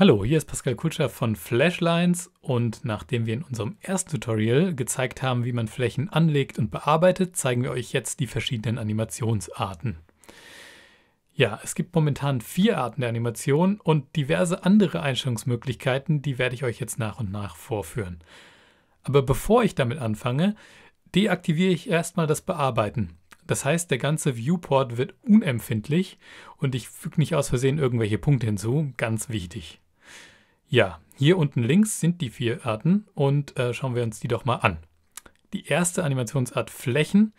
Hallo, hier ist Pascal Kutscher von Flashlines und nachdem wir in unserem ersten Tutorial gezeigt haben, wie man Flächen anlegt und bearbeitet, zeigen wir euch jetzt die verschiedenen Animationsarten. Ja, es gibt momentan vier Arten der Animation und diverse andere Einstellungsmöglichkeiten, die werde ich euch jetzt nach und nach vorführen. Aber bevor ich damit anfange, deaktiviere ich erstmal das Bearbeiten. Das heißt, der ganze Viewport wird unempfindlich und ich füge nicht aus Versehen irgendwelche Punkte hinzu, ganz wichtig. Ja, hier unten links sind die vier Arten und äh, schauen wir uns die doch mal an. Die erste Animationsart Flächen,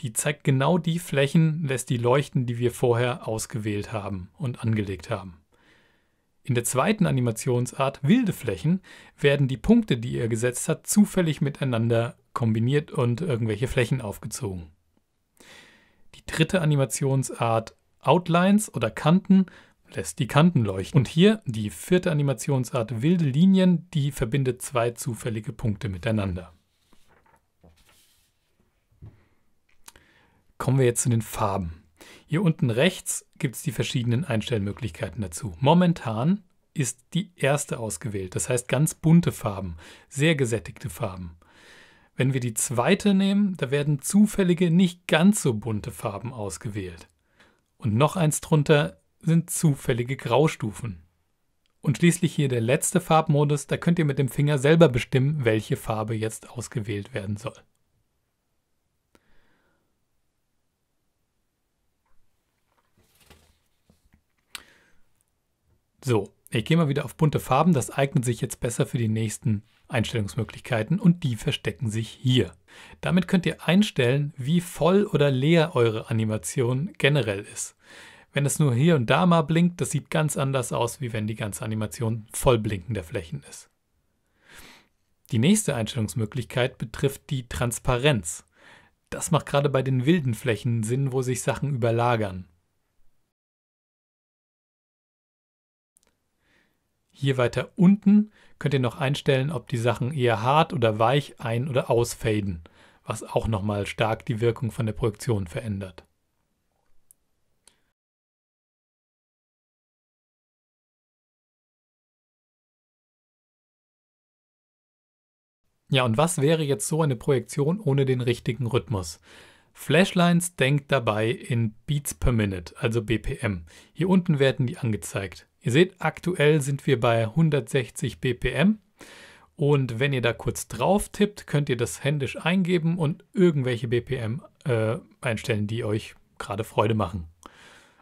die zeigt genau die Flächen, lässt die leuchten, die wir vorher ausgewählt haben und angelegt haben. In der zweiten Animationsart wilde Flächen werden die Punkte, die ihr gesetzt hat, zufällig miteinander kombiniert und irgendwelche Flächen aufgezogen. Die dritte Animationsart Outlines oder Kanten lässt die Kanten leuchten. Und hier die vierte Animationsart wilde Linien, die verbindet zwei zufällige Punkte miteinander. Kommen wir jetzt zu den Farben. Hier unten rechts gibt es die verschiedenen Einstellmöglichkeiten dazu. Momentan ist die erste ausgewählt, das heißt ganz bunte Farben, sehr gesättigte Farben. Wenn wir die zweite nehmen, da werden zufällige, nicht ganz so bunte Farben ausgewählt. Und noch eins drunter sind zufällige Graustufen. Und schließlich hier der letzte Farbmodus, da könnt ihr mit dem Finger selber bestimmen, welche Farbe jetzt ausgewählt werden soll. So, ich gehe mal wieder auf bunte Farben, das eignet sich jetzt besser für die nächsten Einstellungsmöglichkeiten und die verstecken sich hier. Damit könnt ihr einstellen, wie voll oder leer eure Animation generell ist. Wenn es nur hier und da mal blinkt, das sieht ganz anders aus, wie wenn die ganze Animation voll blinkender Flächen ist. Die nächste Einstellungsmöglichkeit betrifft die Transparenz. Das macht gerade bei den wilden Flächen Sinn, wo sich Sachen überlagern. Hier weiter unten könnt ihr noch einstellen, ob die Sachen eher hart oder weich ein- oder ausfaden, was auch nochmal stark die Wirkung von der Projektion verändert. Ja, und was wäre jetzt so eine Projektion ohne den richtigen Rhythmus? Flashlines denkt dabei in Beats per Minute, also BPM. Hier unten werden die angezeigt. Ihr seht, aktuell sind wir bei 160 BPM. Und wenn ihr da kurz drauf tippt, könnt ihr das händisch eingeben und irgendwelche BPM äh, einstellen, die euch gerade Freude machen.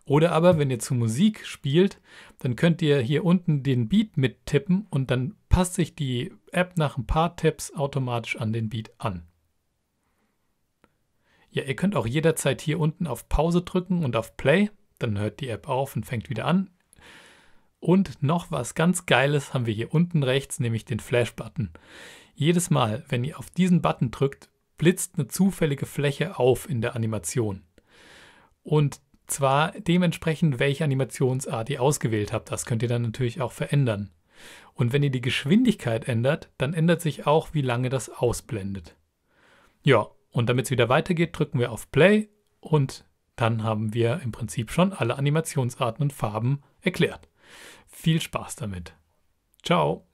Oder aber, wenn ihr zu Musik spielt, dann könnt ihr hier unten den Beat mittippen und dann passt sich die App nach ein paar Tipps automatisch an den Beat an. Ja, ihr könnt auch jederzeit hier unten auf Pause drücken und auf Play, dann hört die App auf und fängt wieder an. Und noch was ganz Geiles haben wir hier unten rechts, nämlich den Flash-Button. Jedes Mal, wenn ihr auf diesen Button drückt, blitzt eine zufällige Fläche auf in der Animation. Und zwar dementsprechend, welche Animationsart ihr ausgewählt habt. Das könnt ihr dann natürlich auch verändern. Und wenn ihr die Geschwindigkeit ändert, dann ändert sich auch, wie lange das ausblendet. Ja, und damit es wieder weitergeht, drücken wir auf Play und dann haben wir im Prinzip schon alle Animationsarten und Farben erklärt. Viel Spaß damit. Ciao!